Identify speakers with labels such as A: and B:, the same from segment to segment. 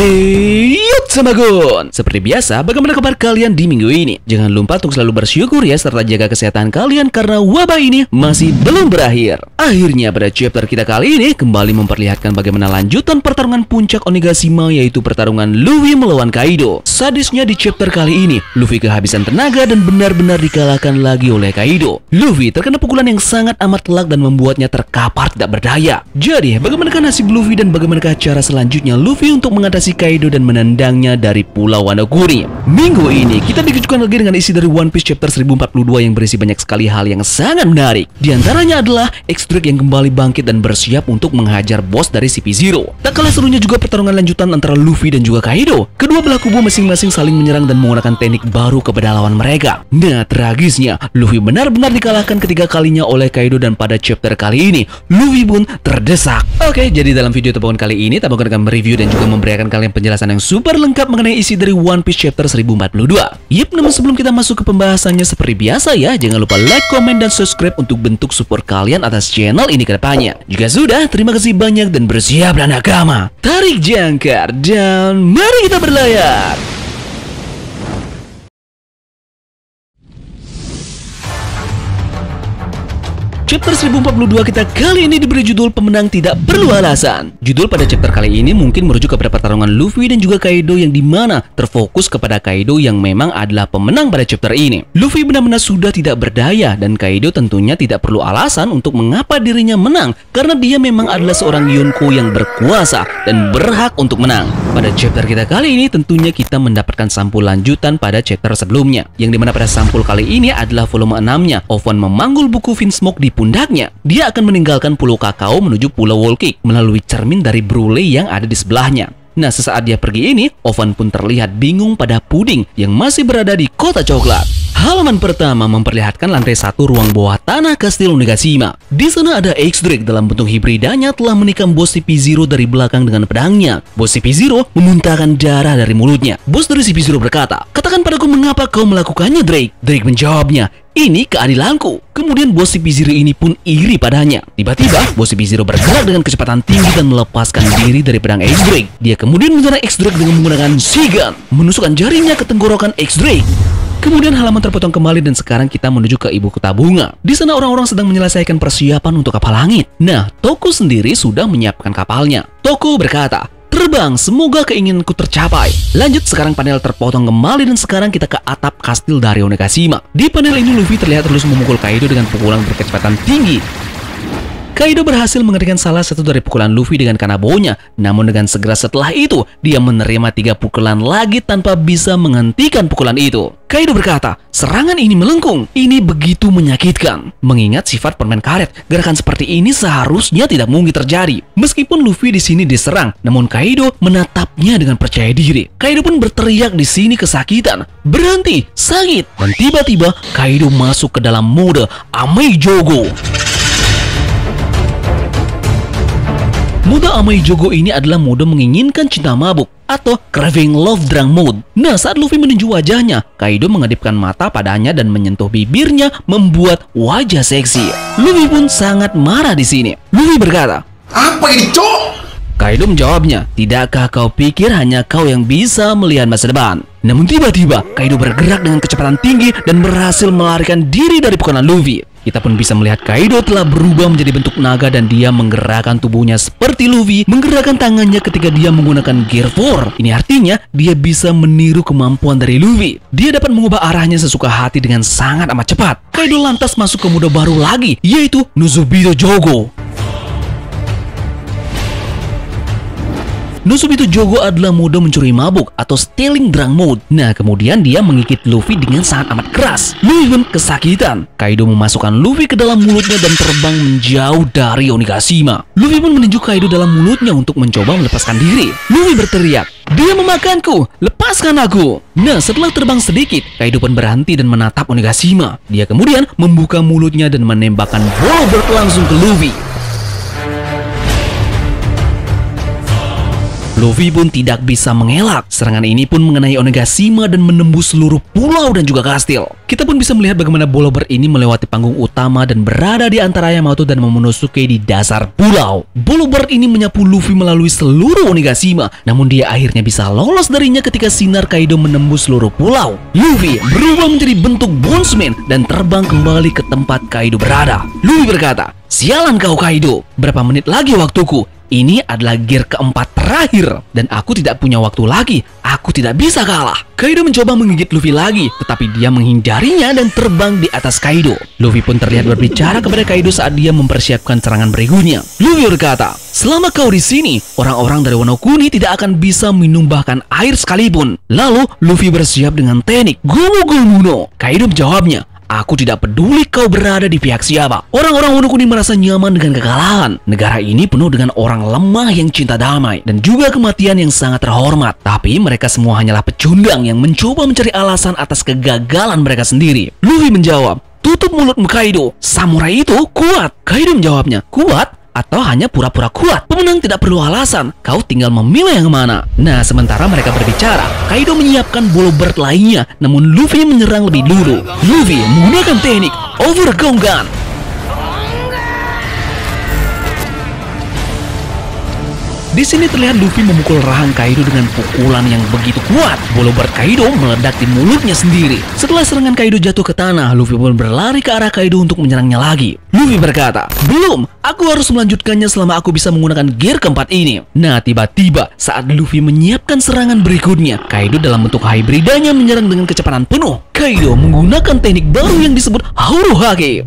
A: Hey. Semagun. Seperti biasa, bagaimana kabar kalian di minggu ini? Jangan lupa untuk selalu bersyukur ya serta jaga kesehatan kalian karena wabah ini masih belum berakhir. Akhirnya pada chapter kita kali ini kembali memperlihatkan bagaimana lanjutan pertarungan puncak Onigashima yaitu pertarungan Luffy melawan Kaido. Sadisnya di chapter kali ini, Luffy kehabisan tenaga dan benar-benar dikalahkan lagi oleh Kaido. Luffy terkena pukulan yang sangat amat telak dan membuatnya terkapar tidak berdaya. Jadi, bagaimanakah nasib Luffy dan bagaimanakah cara selanjutnya Luffy untuk mengatasi Kaido dan menendang lainnya dari Pulau Wanaguri. Minggu ini kita dikejutkan lagi dengan isi dari One Piece chapter 1042 yang berisi banyak sekali hal yang sangat menarik. Di antaranya adalah x yang kembali bangkit dan bersiap untuk menghajar bos dari CP0. Tak kalah serunya juga pertarungan lanjutan antara Luffy dan juga Kaido. Kedua belah kubu masing-masing saling menyerang dan menggunakan teknik baru kepada lawan mereka. Nah, tragisnya, Luffy benar-benar dikalahkan ketiga kalinya oleh Kaido dan pada chapter kali ini, Luffy pun terdesak. Oke, jadi dalam video temuan kali ini, Tabung akan mereview dan juga memberikan kalian penjelasan yang super lengkap lengkap mengenai isi dari One Piece Chapter 1042. Yep, namun sebelum kita masuk ke pembahasannya seperti biasa ya, jangan lupa like, komen, dan subscribe untuk bentuk support kalian atas channel ini ke depannya. Jika sudah, terima kasih banyak dan bersiap dan agama. Tarik jangkar dan mari kita berlayar. Chapter 1042 kita kali ini diberi judul Pemenang Tidak Perlu Alasan. Judul pada chapter kali ini mungkin merujuk kepada pertarungan Luffy dan juga Kaido yang dimana terfokus kepada Kaido yang memang adalah pemenang pada chapter ini. Luffy benar-benar sudah tidak berdaya dan Kaido tentunya tidak perlu alasan untuk mengapa dirinya menang karena dia memang adalah seorang Yonko yang berkuasa dan berhak untuk menang. Pada chapter kita kali ini tentunya kita mendapatkan sampul lanjutan pada chapter sebelumnya yang dimana pada sampul kali ini adalah volume 6-nya Ovan memanggul buku Vinsmoke di pundaknya, dia akan meninggalkan Pulau Kakao menuju Pulau Wolkik melalui cermin dari Brule yang ada di sebelahnya. Nah, sesaat dia pergi ini, Ovan pun terlihat bingung pada puding yang masih berada di kota coklat. Halaman pertama memperlihatkan lantai satu ruang bawah tanah Kastil Onigashima. Di sana ada X-Drake dalam bentuk hibridanya telah menikam bos CP0 dari belakang dengan pedangnya. Bos CP0 memuntahkan darah dari mulutnya. Bos dari CP0 berkata, Katakan padaku mengapa kau melakukannya, Drake. Drake menjawabnya, ini keadilanku. Kemudian bos p ini pun iri padanya. Tiba-tiba, bos p bergerak dengan kecepatan tinggi dan melepaskan diri dari pedang X-Drake. Dia kemudian menyerang X-Drake dengan menggunakan Shigan, menusukkan jarinya ke tenggorokan X-Drake. Kemudian halaman terpotong kembali dan sekarang kita menuju ke ibu kota bunga. Di sana orang-orang sedang menyelesaikan persiapan untuk kapal langit. Nah, Toko sendiri sudah menyiapkan kapalnya. Toko berkata, Terbang, semoga keinginanku tercapai. Lanjut, sekarang panel terpotong kembali dan sekarang kita ke atap kastil Dario Nakashima. Di panel ini, Luffy terlihat terus memukul Kaido dengan pukulan berkecepatan tinggi. Kaido berhasil mengerikan salah satu dari pukulan Luffy dengan kanabonya, namun dengan segera setelah itu, dia menerima tiga pukulan lagi tanpa bisa menghentikan pukulan itu. Kaido berkata, serangan ini melengkung, ini begitu menyakitkan. Mengingat sifat permen karet, gerakan seperti ini seharusnya tidak mungkin terjadi. Meskipun Luffy di sini diserang, namun Kaido menatapnya dengan percaya diri. Kaido pun berteriak di sini kesakitan, berhenti, sakit, dan tiba-tiba Kaido masuk ke dalam mode Amei Jogo. Mode Amai Jogo ini adalah mode menginginkan cinta mabuk atau craving love drunk mode. Nah, saat Luffy menuju wajahnya, Kaido mengedipkan mata padanya dan menyentuh bibirnya membuat wajah seksi. Luffy pun sangat marah di sini. Luffy berkata, "Apa ini, cok?" Kaido menjawabnya, "Tidakkah kau pikir hanya kau yang bisa melihat masa depan?" Namun tiba-tiba, Kaido bergerak dengan kecepatan tinggi dan berhasil melarikan diri dari pukulan Luffy. Kita pun bisa melihat Kaido telah berubah menjadi bentuk naga dan dia menggerakkan tubuhnya seperti Luffy menggerakkan tangannya ketika dia menggunakan Gear 4. Ini artinya dia bisa meniru kemampuan dari Luffy. Dia dapat mengubah arahnya sesuka hati dengan sangat amat cepat. Kaido lantas masuk ke mode baru lagi, yaitu Nuzubito Jogo. Nusub itu Jogo adalah mode mencuri mabuk atau stealing drunk mode. Nah, kemudian dia mengikit Luffy dengan sangat amat keras. Luffy pun kesakitan. Kaido memasukkan Luffy ke dalam mulutnya dan terbang menjauh dari Onigashima. Luffy pun menunjuk Kaido dalam mulutnya untuk mencoba melepaskan diri. Luffy berteriak, dia memakanku! Lepaskan aku! Nah, setelah terbang sedikit, Kaido pun berhenti dan menatap Onigashima. Dia kemudian membuka mulutnya dan menembakkan bolo berlangsung ke Luffy. Luffy pun tidak bisa mengelak. Serangan ini pun mengenai Onigashima dan menembus seluruh pulau dan juga kastil. Kita pun bisa melihat bagaimana Bolober ini melewati panggung utama dan berada di antara Yamato dan Momonosuke di dasar pulau. Bolober ini menyapu Luffy melalui seluruh Onigashima, namun dia akhirnya bisa lolos darinya ketika sinar Kaido menembus seluruh pulau. Luffy berubah menjadi bentuk Bonesman dan terbang kembali ke tempat Kaido berada. Luffy berkata, Sialan kau Kaido, berapa menit lagi waktuku? Ini adalah gear keempat terakhir dan aku tidak punya waktu lagi. Aku tidak bisa kalah. Kaido mencoba menggigit Luffy lagi, tetapi dia menghindarinya dan terbang di atas Kaido. Luffy pun terlihat berbicara kepada Kaido saat dia mempersiapkan serangan berikutnya. Luffy berkata, "Selama kau di sini, orang-orang dari Wano Kuni tidak akan bisa minum air sekalipun." Lalu Luffy bersiap dengan teknik Gumu no. Kaido jawabnya, Aku tidak peduli kau berada di pihak siapa. Orang-orang Wano ini merasa nyaman dengan kekalahan. Negara ini penuh dengan orang lemah yang cinta damai dan juga kematian yang sangat terhormat. Tapi mereka semua hanyalah pecundang yang mencoba mencari alasan atas kegagalan mereka sendiri. Luffy menjawab, Tutup mulutmu Kaido, samurai itu kuat. Kaido menjawabnya, kuat? atau hanya pura-pura kuat. Pemenang tidak perlu alasan, kau tinggal memilih yang mana. Nah, sementara mereka berbicara, Kaido menyiapkan bulu bird lainnya, namun Luffy menyerang lebih dulu. Luffy menggunakan teknik Overgong Gun Di sini terlihat Luffy memukul rahang Kaido dengan pukulan yang begitu kuat. Bulu berat Kaido meledak di mulutnya sendiri. Setelah serangan Kaido jatuh ke tanah, Luffy pun berlari ke arah Kaido untuk menyerangnya lagi. Luffy berkata, Belum, aku harus melanjutkannya selama aku bisa menggunakan gear keempat ini. Nah, tiba-tiba saat Luffy menyiapkan serangan berikutnya, Kaido dalam bentuk hybridanya menyerang dengan kecepatan penuh. Kaido menggunakan teknik baru yang disebut Hauruhage.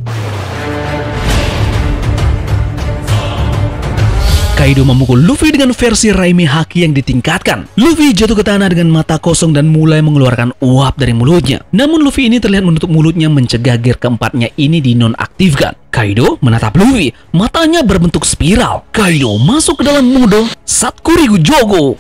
A: Kaido memukul Luffy dengan versi Raimi Haki yang ditingkatkan. Luffy jatuh ke tanah dengan mata kosong dan mulai mengeluarkan uap dari mulutnya. Namun Luffy ini terlihat menutup mulutnya mencegah gear keempatnya ini dinonaktifkan. Kaido menatap Luffy, matanya berbentuk spiral. Kaido masuk ke dalam mode Satkurigu Jogo.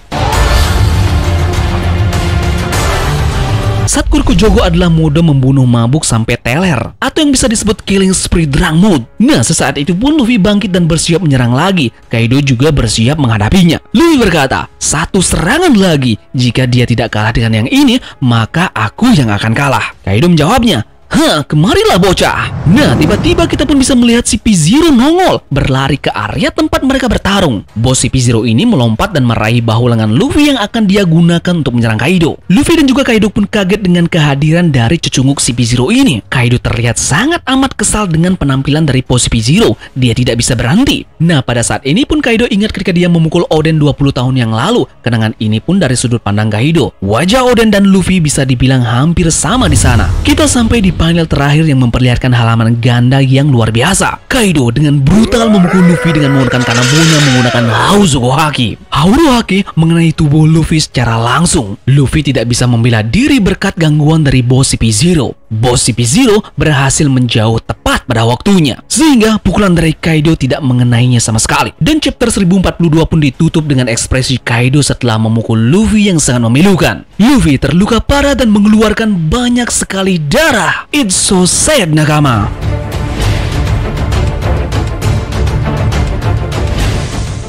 A: Saat Kurkujogo adalah mode membunuh mabuk sampai teler, atau yang bisa disebut killing spree drunk mode. Nah, sesaat itu pun Luffy bangkit dan bersiap menyerang lagi. Kaido juga bersiap menghadapinya. Luffy berkata, satu serangan lagi. Jika dia tidak kalah dengan yang ini, maka aku yang akan kalah. Kaido menjawabnya, Hah, kemarilah bocah. Nah, tiba-tiba kita pun bisa melihat si P0 nongol berlari ke area tempat mereka bertarung. Bos si p ini melompat dan meraih bahu lengan Luffy yang akan dia gunakan untuk menyerang Kaido. Luffy dan juga Kaido pun kaget dengan kehadiran dari cecunguk si p ini. Kaido terlihat sangat amat kesal dengan penampilan dari bos si Dia tidak bisa berhenti. Nah, pada saat ini pun Kaido ingat ketika dia memukul Oden 20 tahun yang lalu. Kenangan ini pun dari sudut pandang Kaido. Wajah Oden dan Luffy bisa dibilang hampir sama di sana. Kita sampai di panel terakhir yang memperlihatkan halaman ganda yang luar biasa. Kaido dengan brutal memukul Luffy dengan menggunakan bunga menggunakan Hauzuko Haki. Hauzoku Haki mengenai tubuh Luffy secara langsung. Luffy tidak bisa membela diri berkat gangguan dari bos CP0. Bos CP0 berhasil menjauh tepat tepat pada waktunya. Sehingga pukulan dari Kaido tidak mengenainya sama sekali. Dan chapter 1042 pun ditutup dengan ekspresi Kaido setelah memukul Luffy yang sangat memilukan. Luffy terluka parah dan mengeluarkan banyak sekali darah. It's so sad, Nakama.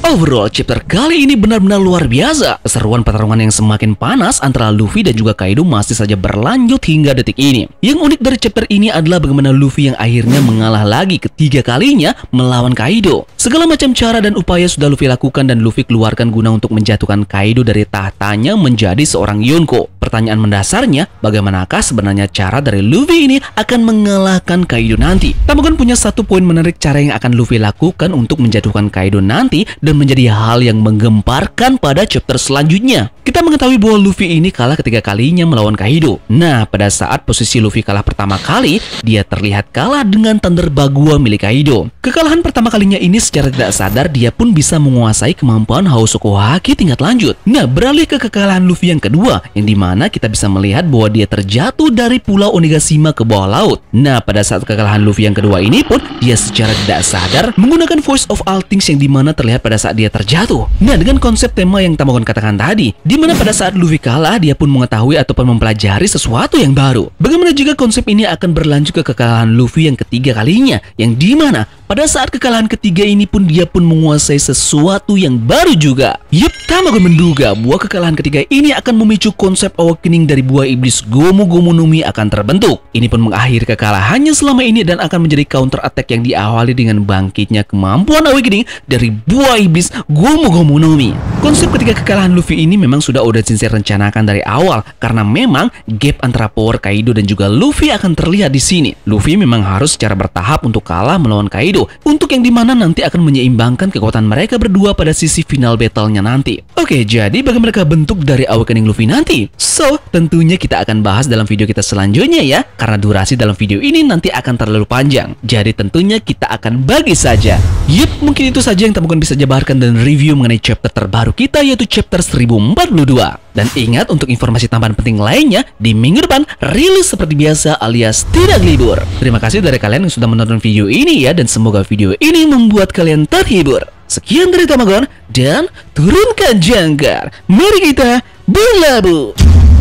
A: Overall, chapter kali ini benar-benar luar biasa. Keseruan pertarungan yang semakin panas antara Luffy dan juga Kaido masih saja berlanjut hingga detik ini. Yang unik dari chapter ini adalah bagaimana Luffy yang akhirnya mengalah lagi ketiga kalinya melawan Kaido. Segala macam cara dan upaya sudah Luffy lakukan dan Luffy keluarkan guna untuk menjatuhkan Kaido dari tahtanya menjadi seorang Yonko. Pertanyaan mendasarnya, bagaimanakah sebenarnya cara dari Luffy ini akan mengalahkan Kaido nanti? Tamagon punya satu poin menarik cara yang akan Luffy lakukan untuk menjatuhkan Kaido nanti dan menjadi hal yang menggemparkan pada chapter selanjutnya. Kita mengetahui bahwa Luffy ini kalah ketiga kalinya melawan Kaido. Nah, pada saat posisi Luffy kalah pertama kali, dia terlihat kalah dengan Thunder Bagua milik Kaido. Kekalahan pertama kalinya ini secara tidak sadar dia pun bisa menguasai kemampuan Hausoku Haki tingkat lanjut. Nah, beralih ke kekalahan Luffy yang kedua, yang dimana kita bisa melihat bahwa dia terjatuh dari pulau Onigashima ke bawah laut. Nah, pada saat kekalahan Luffy yang kedua ini pun, dia secara tidak sadar menggunakan Voice of All Things yang dimana terlihat pada saat dia terjatuh. Nah, dengan konsep tema yang Tamagon katakan tadi, dimana pada saat Luffy kalah, dia pun mengetahui ataupun mempelajari sesuatu yang baru. Bagaimana jika konsep ini akan berlanjut ke kekalahan Luffy yang ketiga kalinya, yang dimana pada saat kekalahan ketiga ini pun dia pun menguasai sesuatu yang baru juga. Yup, akan menduga buah kekalahan ketiga ini akan memicu konsep awakening dari buah iblis Gomu Gomu Numi akan terbentuk. Ini pun mengakhiri kekalahannya selama ini dan akan menjadi counter attack yang diawali dengan bangkitnya kemampuan awakening dari buah iblis Gomu Gomu Numi. Konsep ketiga kekalahan Luffy ini memang sudah udah Sensei rencanakan dari awal karena memang gap antara power Kaido dan juga Luffy akan terlihat di sini. Luffy memang harus secara bertahap untuk kalah melawan Kaido untuk yang dimana nanti akan menyeimbangkan kekuatan mereka berdua pada sisi final battlenya nanti. Oke, jadi bagaimana bentuk dari Awakening Luffy nanti? So, tentunya kita akan bahas dalam video kita selanjutnya ya, karena durasi dalam video ini nanti akan terlalu panjang. Jadi tentunya kita akan bagi saja. Yup, mungkin itu saja yang temukan bisa jabarkan dan review mengenai chapter terbaru kita yaitu chapter 1042. Dan ingat untuk informasi tambahan penting lainnya, di minggu depan rilis seperti biasa alias tidak libur. Terima kasih dari kalian yang sudah menonton video ini ya, dan semoga semoga video ini membuat kalian terhibur. Sekian dari Tamagon dan turunkan jangkar. Mari kita berlabuh.